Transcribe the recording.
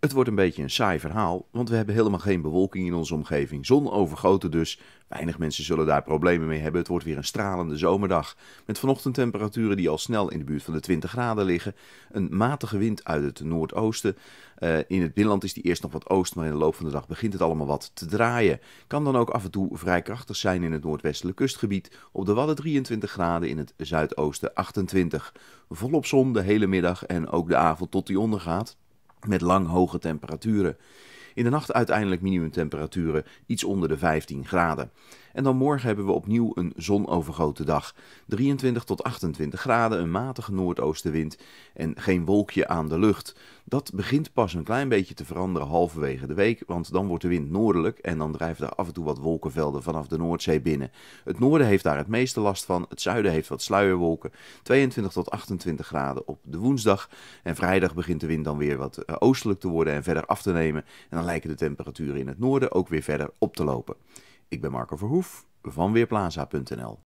Het wordt een beetje een saai verhaal, want we hebben helemaal geen bewolking in onze omgeving. Zon overgoten dus. Weinig mensen zullen daar problemen mee hebben. Het wordt weer een stralende zomerdag. Met vanochtend temperaturen die al snel in de buurt van de 20 graden liggen. Een matige wind uit het noordoosten. Eh, in het binnenland is die eerst nog wat oost, maar in de loop van de dag begint het allemaal wat te draaien. Kan dan ook af en toe vrij krachtig zijn in het noordwestelijk kustgebied. Op de Wadden 23 graden, in het zuidoosten 28. Volop zon de hele middag en ook de avond tot die ondergaat met lang hoge temperaturen. In de nacht uiteindelijk minimumtemperaturen iets onder de 15 graden. En dan morgen hebben we opnieuw een zonovergoten dag. 23 tot 28 graden, een matige noordoostenwind en geen wolkje aan de lucht. Dat begint pas een klein beetje te veranderen halverwege de week, want dan wordt de wind noordelijk en dan drijven er af en toe wat wolkenvelden vanaf de Noordzee binnen. Het noorden heeft daar het meeste last van, het zuiden heeft wat sluierwolken. 22 tot 28 graden op de woensdag en vrijdag begint de wind dan weer wat eh, oostelijk te worden en verder af te nemen. En dan lijken de temperaturen in het noorden ook weer verder op te lopen. Ik ben Marco Verhoef van Weerplaza.nl.